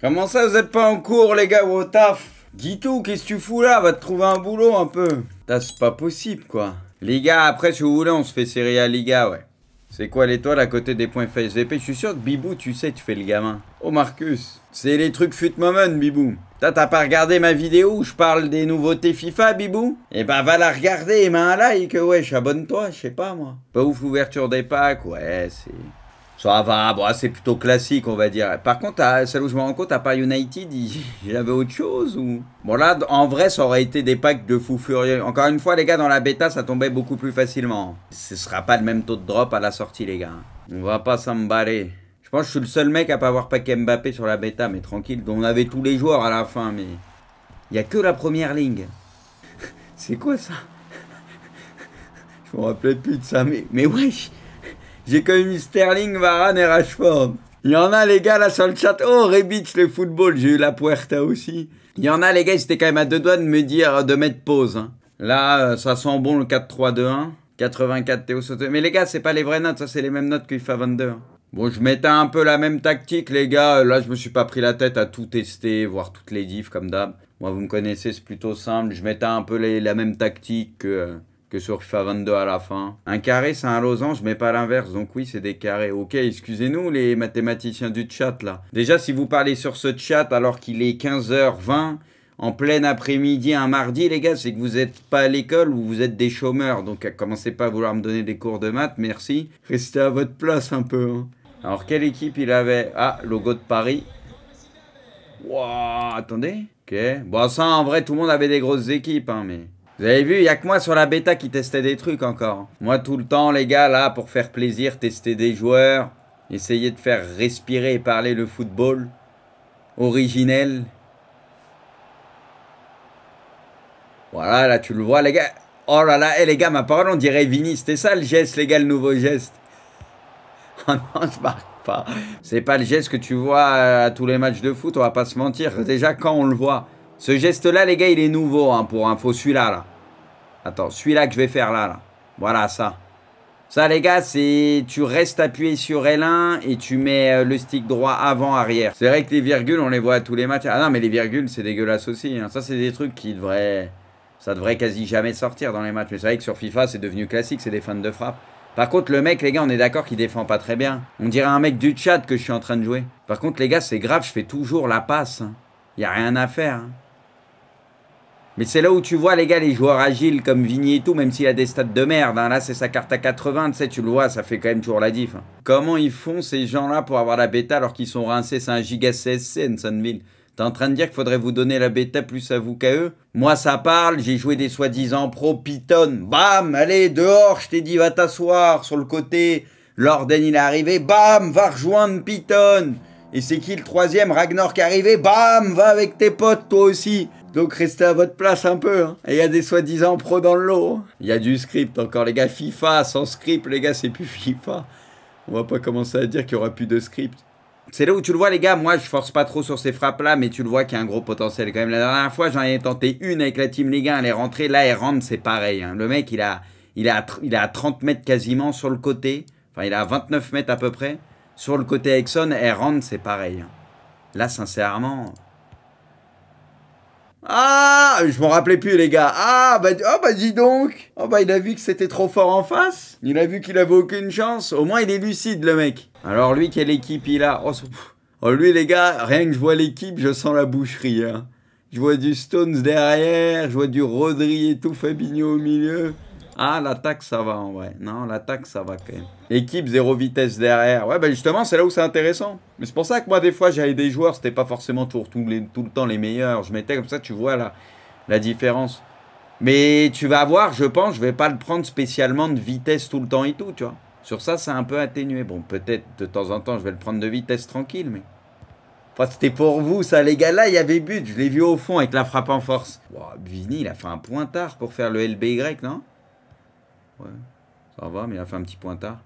Comment ça, vous êtes pas en cours, les gars, ou au taf Dis qu'est-ce que tu fous là Va te trouver un boulot un peu. c'est pas possible, quoi. Les gars, après, si vous voulez, on se fait serrer à Liga, ouais. C'est quoi l'étoile à côté des points FSVP Je suis sûr que Bibou, tu sais, tu fais le gamin. Oh Marcus, c'est les trucs fut moment, Bibou. T'as pas regardé ma vidéo où je parle des nouveautés FIFA, Bibou Eh ben va la regarder et mets un like, wesh, abonne-toi, je sais pas moi. Pas ouf ouverture des packs, ouais, c'est... Ça va, bon, ah, c'est plutôt classique, on va dire. Par contre, à, ah, celle où je me rends compte, à part United, il, avait autre chose ou... Bon, là, en vrai, ça aurait été des packs de fou furieux. Encore une fois, les gars, dans la bêta, ça tombait beaucoup plus facilement. Ce sera pas le même taux de drop à la sortie, les gars. On va pas s'emballer. Je pense que je suis le seul mec à pas avoir pack Mbappé sur la bêta, mais tranquille. On avait tous les joueurs à la fin, mais... Il y a que la première ligne. c'est quoi, ça Je me rappelais plus de ça, mais... Mais wesh j'ai quand même Sterling, Varane et Rashford. Il y en a, les gars, là, sur le chat. Oh, Rebic, le football. J'ai eu la Puerta aussi. Il y en a, les gars, j'étais quand même à deux doigts de me dire de mettre pause. Hein. Là, euh, ça sent bon le 4-3-2-1. 84 Théo Soto. Mais les gars, c'est pas les vraies notes. Ça, c'est les mêmes notes qu'il fait 22. Bon, je mettais un peu la même tactique, les gars. Euh, là, je me suis pas pris la tête à tout tester, voir toutes les diffs, comme d'hab. Moi, vous me connaissez, c'est plutôt simple. Je mettais un peu la même tactique que... Euh, que sur FIFA 22 à la fin. Un carré, c'est un losange, mais pas l'inverse. Donc oui, c'est des carrés. Ok, excusez-nous les mathématiciens du chat, là. Déjà, si vous parlez sur ce chat alors qu'il est 15h20, en plein après-midi, un mardi, les gars, c'est que vous n'êtes pas à l'école ou vous êtes des chômeurs. Donc commencez pas à vouloir me donner des cours de maths, merci. Restez à votre place un peu. Hein. Alors, quelle équipe il avait Ah, logo de Paris. Waouh, attendez. Ok. Bon, ça, en vrai, tout le monde avait des grosses équipes, hein, mais... Vous avez vu, il a que moi sur la bêta qui testait des trucs encore. Moi tout le temps, les gars, là, pour faire plaisir, tester des joueurs, essayer de faire respirer et parler le football originel. Voilà, là, tu le vois, les gars. Oh là là, hé, eh, les gars, ma parole, on dirait Vini. C'était ça le geste, les gars, le nouveau geste. Oh non, je marque pas. C'est pas le geste que tu vois euh, à tous les matchs de foot, on va pas se mentir. Déjà, quand on le voit, ce geste-là, les gars, il est nouveau hein, pour info. Celui-là, là. Attends, celui-là que je vais faire là, là. Voilà, ça. Ça, les gars, c'est tu restes appuyé sur L1 et tu mets euh, le stick droit avant, arrière. C'est vrai que les virgules, on les voit à tous les matchs. Ah non, mais les virgules, c'est dégueulasse aussi. Hein. Ça, c'est des trucs qui devraient... Ça devrait quasi jamais sortir dans les matchs. Mais c'est vrai que sur FIFA, c'est devenu classique, c'est des fans de frappe. Par contre, le mec, les gars, on est d'accord qu'il défend pas très bien. On dirait un mec du chat que je suis en train de jouer. Par contre, les gars, c'est grave, je fais toujours la passe. Il hein. Y a rien à faire. Mais c'est là où tu vois, les gars, les joueurs agiles comme Vigny et tout, même s'il a des stats de merde. Hein. là, c'est sa carte à 80, tu sais, tu le vois, ça fait quand même toujours la diff. Hein. Comment ils font ces gens-là pour avoir la bêta alors qu'ils sont rincés C'est un giga CSC, Tu T'es en train de dire qu'il faudrait vous donner la bêta plus à vous qu'à eux Moi, ça parle, j'ai joué des soi-disant pro Python. Bam, allez, dehors, je t'ai dit, va t'asseoir sur le côté. L'Orden, il est arrivé. Bam, va rejoindre Python. Et c'est qui le troisième Ragnor qui est arrivé Bam Va avec tes potes, toi aussi donc restez à votre place un peu. Hein. Et il y a des soi-disant pros dans le lot. Hein. Il y a du script encore, les gars. FIFA, sans script, les gars, c'est plus FIFA. On va pas commencer à dire qu'il y aura plus de script. C'est là où tu le vois, les gars. Moi, je force pas trop sur ces frappes-là, mais tu le vois qu'il y a un gros potentiel quand même. La dernière fois, j'en ai tenté une avec la team, Ligue 1. Elle est rentrée. Là, elle rentre, c'est pareil. Hein. Le mec, il a, il, il à 30 mètres quasiment sur le côté. Enfin, il est à 29 mètres à peu près. Sur le côté Exxon, elle rentre, c'est pareil. Là, sincèrement. Ah, je m'en rappelais plus les gars. Ah bah oh bah dis donc. Oh bah il a vu que c'était trop fort en face. Il a vu qu'il avait aucune chance. Au moins il est lucide le mec. Alors lui quelle équipe il a oh, oh lui les gars, rien que je vois l'équipe, je sens la boucherie. Je vois du Stones derrière, je vois du Rodri et tout Fabinho au milieu. Ah, l'attaque, ça va en vrai. Non, l'attaque, ça va quand même. Équipe, zéro vitesse derrière. Ouais, ben justement, c'est là où c'est intéressant. Mais c'est pour ça que moi, des fois, j'avais des joueurs, c'était pas forcément tout, le temps les meilleurs. Je mettais comme ça, tu vois la, la différence. Mais tu vas voir, je pense, je vais pas le prendre spécialement de vitesse tout le temps et tout, tu vois. Sur ça, c'est un peu atténué. Bon, peut-être de temps en temps, je vais le prendre de vitesse tranquille, mais. Enfin, c'était pour vous, ça, les gars. Là, il y avait but. Je l'ai vu au fond avec la frappe en force. Wow, Vini, il a fait un point tard pour faire le LBY, non Ouais, ça va, mais il a fait un petit pointard.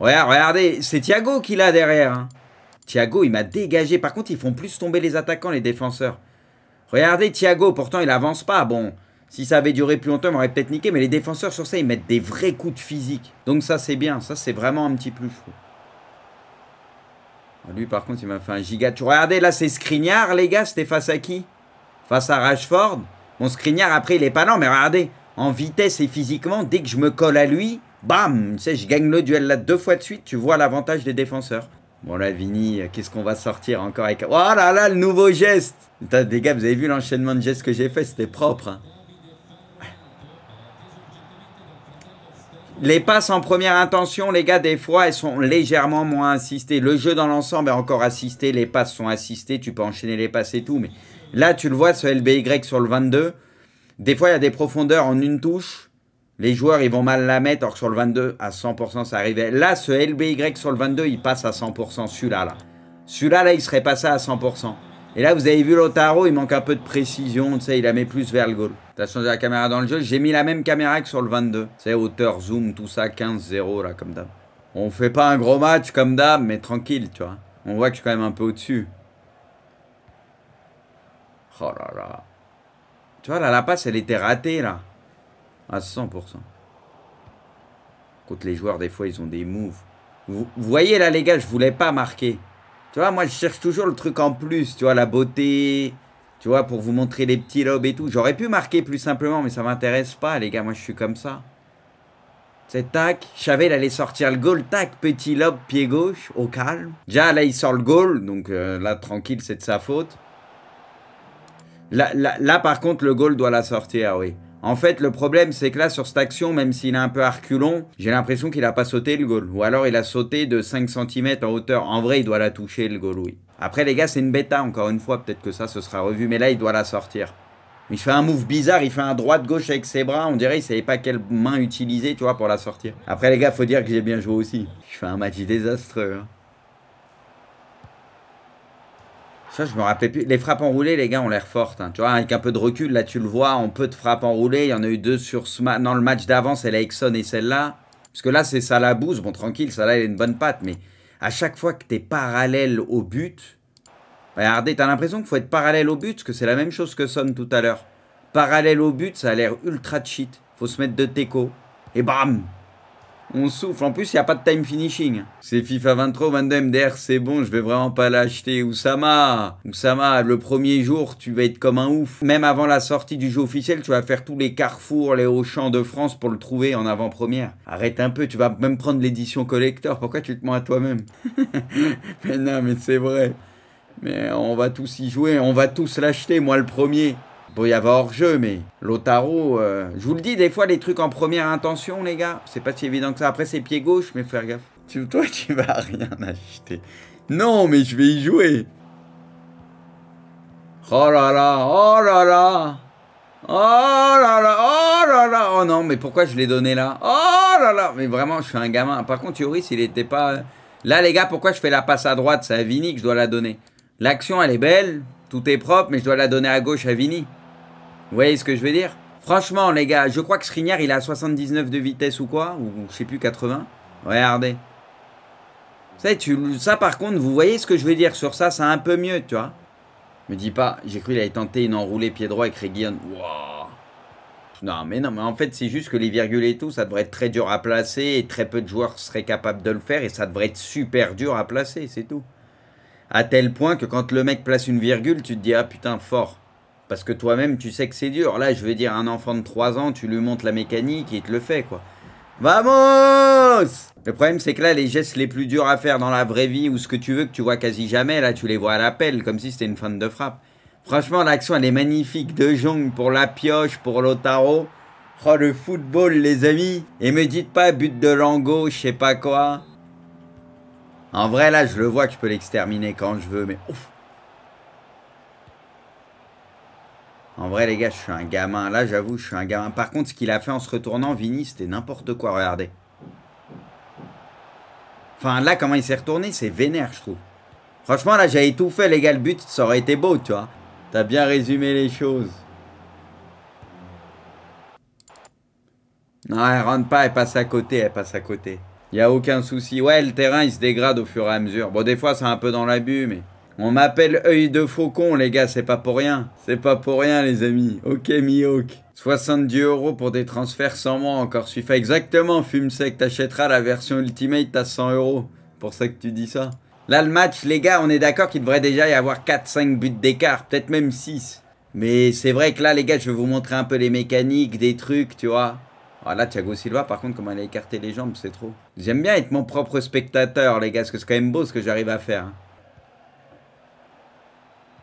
Ouais, regardez, c'est Thiago qui l'a derrière. Hein. Thiago, il m'a dégagé. Par contre, ils font plus tomber les attaquants, les défenseurs. Regardez Thiago, pourtant il avance pas. Bon, si ça avait duré plus longtemps, on aurait peut-être niqué. Mais les défenseurs sur ça, ils mettent des vrais coups de physique. Donc ça, c'est bien. Ça, c'est vraiment un petit plus, fou. Lui, par contre, il m'a fait un giga. regardez, là, c'est scrignard les gars. C'était face à qui Face à Rashford. Bon, scrignard après, il est pas lent, mais regardez en vitesse et physiquement, dès que je me colle à lui, bam, tu sais, je gagne le duel là deux fois de suite, tu vois l'avantage des défenseurs. Bon là, Vini, qu'est-ce qu'on va sortir encore avec... Oh là là, le nouveau geste Putain, les gars, vous avez vu l'enchaînement de gestes que j'ai fait, c'était propre. Hein. Les passes en première intention, les gars, des fois, elles sont légèrement moins assistées. Le jeu dans l'ensemble est encore assisté, les passes sont assistées, tu peux enchaîner les passes et tout, mais là, tu le vois, ce LBY sur le 22, des fois, il y a des profondeurs en une touche. Les joueurs, ils vont mal la mettre. Or, sur le 22, à 100%, ça arrivait. Là, ce LBY sur le 22, il passe à 100%. Celui-là, là. Celui-là, là, il serait passé à 100%. Et là, vous avez vu Lotaro, il manque un peu de précision. Tu sais, il la met plus vers le goal. T'as changé la caméra dans le jeu. J'ai mis la même caméra que sur le 22. C'est hauteur, zoom, tout ça, 15-0, là, comme d'hab. On fait pas un gros match comme d'hab, mais tranquille, tu vois. On voit que je suis quand même un peu au-dessus. Oh là là. Tu vois, la passe, elle était ratée, là. À 100%. Contre les joueurs, des fois, ils ont des moves. Vous, voyez, là, les gars, je voulais pas marquer. Tu vois, moi, je cherche toujours le truc en plus. Tu vois, la beauté. Tu vois, pour vous montrer les petits lobes et tout. J'aurais pu marquer plus simplement, mais ça m'intéresse pas, les gars. Moi, je suis comme ça. C'est tac. Chavel allait sortir le goal. Tac, petit lobe, pied gauche, au calme. Déjà, là, il sort le goal. Donc euh, là, tranquille, c'est de sa faute. Là, par contre, le goal doit la sortir, oui. En fait, le problème, c'est que là, sur cette action, même s'il est un peu arculon, j'ai l'impression qu'il n'a pas sauté le goal. Ou alors, il a sauté de 5 cm en hauteur. En vrai, il doit la toucher, le goal, oui. Après, les gars, c'est une bêta, encore une fois. Peut-être que ça, ce sera revu. Mais là, il doit la sortir. Il fait un move bizarre, il fait un droite-gauche avec ses bras. On dirait qu'il savait pas quelle main utiliser, tu vois, pour la sortir. Après, les gars, faut dire que j'ai bien joué aussi. Je fais un match désastreux. Hein. Ça, je me rappelle plus. Les frappes enroulées, les gars, ont l'air fortes. Hein. Tu vois, avec un peu de recul, là, tu le vois, on peut de frapper enroulées. Il y en a eu deux sur ce match Non, le match d'avant, c'est la Exxon et celle-là. Parce que là, c'est ça la bouse. Bon, tranquille, ça là, elle a une bonne patte. Mais à chaque fois que tu es parallèle au but, regardez, bah, t'as l'impression qu'il faut être parallèle au but, parce que c'est la même chose que Son tout à l'heure. Parallèle au but, ça a l'air ultra cheat. Faut se mettre de teco. Et bam on souffle. En plus, il n'y a pas de time finishing. C'est FIFA 23, 22 MDR, c'est bon, je vais vraiment pas l'acheter. Oussama, Oussama, le premier jour, tu vas être comme un ouf. Même avant la sortie du jeu officiel, tu vas faire tous les carrefours, les hauts champs de France pour le trouver en avant-première. Arrête un peu, tu vas même prendre l'édition collector. Pourquoi tu te mens à toi-même Mais non, mais c'est vrai. Mais on va tous y jouer, on va tous l'acheter, moi le premier. Il y avoir hors-jeu, mais Lotaro, euh, je vous le dis, des fois, les trucs en première intention, les gars, c'est pas si évident que ça. Après, c'est pied gauche, mais faut faire gaffe. toi, tu vas rien acheter. Non, mais je vais y jouer. Oh là là, oh là là. Oh là là, oh là là. Oh non, mais pourquoi je l'ai donné là Oh là là. Mais vraiment, je suis un gamin. Par contre, Yoris, il était pas... Euh, là, les gars, pourquoi je fais la passe à droite C'est à Vini que je dois la donner. L'action, elle est belle. Tout est propre, mais je dois la donner à gauche à Vini. Vous voyez ce que je veux dire Franchement, les gars, je crois que Skriniar, il a 79 de vitesse ou quoi Ou je sais plus, 80. Regardez. Ça, tu, ça, par contre, vous voyez ce que je veux dire sur ça C'est un peu mieux, tu vois. Me dis pas, j'ai cru qu'il allait tenter une enroulée pied droit avec Reguillon. Non, mais non, mais en fait, c'est juste que les virgules et tout, ça devrait être très dur à placer et très peu de joueurs seraient capables de le faire et ça devrait être super dur à placer, c'est tout à tel point que quand le mec place une virgule, tu te dis ah putain fort. Parce que toi-même, tu sais que c'est dur. Là, je veux dire, un enfant de 3 ans, tu lui montres la mécanique et il te le fait, quoi. Vamos Le problème, c'est que là, les gestes les plus durs à faire dans la vraie vie ou ce que tu veux que tu vois quasi jamais, là, tu les vois à l'appel, comme si c'était une fin de frappe. Franchement, l'action, elle est magnifique. De Jong pour la pioche, pour l'Otaro. Oh, le football, les amis. Et me dites pas but de Lango, je sais pas quoi. En vrai, là, je le vois que je peux l'exterminer quand je veux, mais... Ouf. En vrai, les gars, je suis un gamin. Là, j'avoue, je suis un gamin. Par contre, ce qu'il a fait en se retournant, Vini, c'était n'importe quoi, regardez. Enfin, là, comment il s'est retourné, c'est vénère, je trouve. Franchement, là, j'avais tout fait, les gars. Le but, ça aurait été beau, tu vois. T'as bien résumé les choses. Non, elle rentre pas, elle passe à côté, elle passe à côté. Il a aucun souci. Ouais, le terrain, il se dégrade au fur et à mesure. Bon, des fois, c'est un peu dans l'abus, mais... On m'appelle œil de faucon, les gars, c'est pas pour rien. C'est pas pour rien, les amis. Ok, Mihawk. 70 euros pour des transferts sans moi encore suffit. Exactement, fume sec, t'achèteras la version Ultimate à 100 euros. Pour ça que tu dis ça. Là, le match, les gars, on est d'accord qu'il devrait déjà y avoir 4-5 buts d'écart, peut-être même 6. Mais c'est vrai que là, les gars, je vais vous montrer un peu les mécaniques, des trucs, tu vois. Ah là, Thiago Silva, par contre, comment elle a écarté les jambes, c'est trop. J'aime bien être mon propre spectateur, les gars, parce que c'est quand même beau ce que j'arrive à faire. Hein.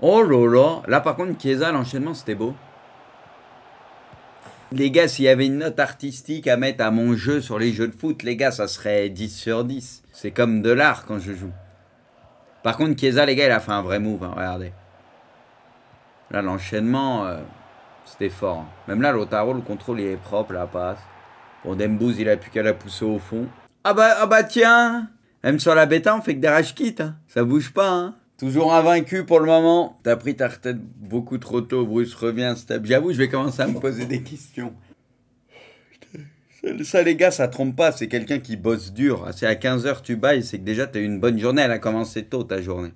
Oh là là Là, par contre, Chiesa, l'enchaînement, c'était beau. Les gars, s'il y avait une note artistique à mettre à mon jeu sur les jeux de foot, les gars, ça serait 10 sur 10. C'est comme de l'art quand je joue. Par contre, Chiesa, les gars, il a fait un vrai move, hein, regardez. Là, l'enchaînement... Euh, c'était fort. Hein. Même là, Lotaro, le contrôle, il est propre, la passe. Bon, Dembouz, il a plus qu'à la pousser au fond. Ah bah, ah bah tiens Même sur la bêta, on fait que des rage kits. Hein. Ça bouge pas, hein. Toujours invaincu pour le moment. T'as pris ta tête beaucoup trop tôt, Bruce. Reviens, step. J'avoue, je vais commencer à me poser des questions. Ça, les gars, ça trompe pas. C'est quelqu'un qui bosse dur. C'est à 15h, tu bailles. C'est que déjà, t'as eu une bonne journée. Elle a commencé tôt, ta journée.